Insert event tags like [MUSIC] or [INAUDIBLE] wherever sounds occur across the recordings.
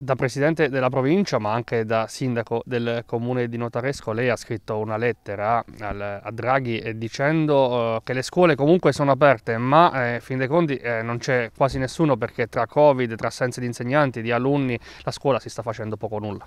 da presidente della provincia ma anche da sindaco del comune di Notaresco lei ha scritto una lettera al, a Draghi eh, dicendo eh, che le scuole comunque sono aperte ma eh, fin dei conti eh, non c'è quasi nessuno perché tra covid, tra assenze di insegnanti, di alunni la scuola si sta facendo poco nulla.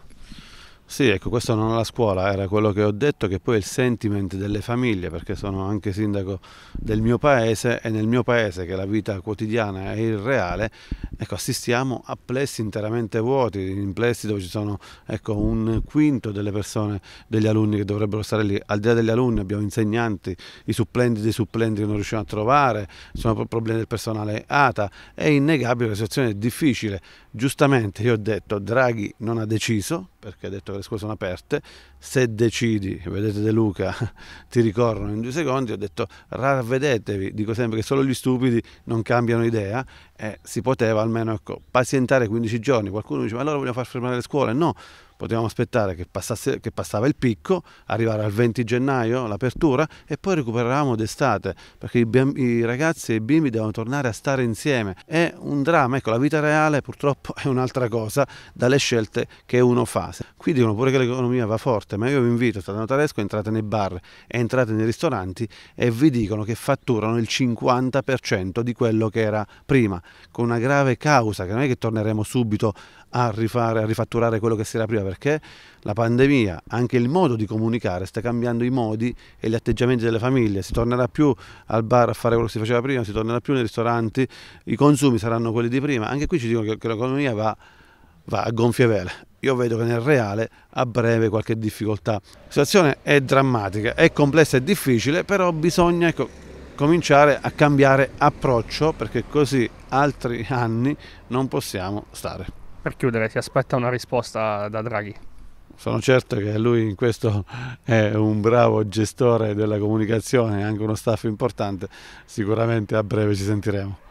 Sì, ecco, questo non alla scuola, era quello che ho detto, che poi è il sentiment delle famiglie, perché sono anche sindaco del mio paese e nel mio paese, che la vita quotidiana è irreale, ecco, assistiamo a plessi interamente vuoti, in plessi dove ci sono ecco, un quinto delle persone, degli alunni che dovrebbero stare lì. Al di là degli alunni abbiamo insegnanti, i supplenti dei supplenti che non riusciamo a trovare, sono problemi del personale ATA, è innegabile la situazione è difficile. Giustamente, io ho detto, Draghi non ha deciso, perché ha detto che le scuole sono aperte, se decidi, vedete De Luca, [LAUGHS] ti ricorrono in due secondi, ho detto ravvedetevi, dico sempre che solo gli stupidi non cambiano idea, eh, si poteva almeno ecco, pazientare 15 giorni, qualcuno dice ma allora vogliamo far fermare le scuole, no, potevamo aspettare che, passasse, che passava il picco, arrivare al 20 gennaio l'apertura e poi recuperavamo d'estate perché i, i, ragazzi e i bimbi devono tornare a stare insieme. È un dramma, ecco la vita reale purtroppo [LAUGHS] è un'altra cosa dalle scelte che uno fa. Qui dicono pure che l'economia va forte, ma io vi invito, state a notaresco, entrate nei bar entrate nei ristoranti e vi dicono che fatturano il 50% di quello che era prima, con una grave causa che non è che torneremo subito a, rifare, a rifatturare quello che si era prima perché la pandemia, anche il modo di comunicare sta cambiando i modi e gli atteggiamenti delle famiglie, si tornerà più al bar a fare quello che si faceva prima, si tornerà più nei ristoranti, i consumi saranno quelli di prima, anche qui ci dicono che, che l'economia va, va a gonfie vele. Io vedo che nel reale a breve qualche difficoltà. La situazione è drammatica, è complessa e difficile, però bisogna ecco, cominciare a cambiare approccio perché così altri anni non possiamo stare. Per chiudere, si aspetta una risposta da Draghi. Sono certo che lui in questo [LAUGHS] è un bravo gestore della comunicazione, anche uno staff importante, sicuramente a breve ci sentiremo.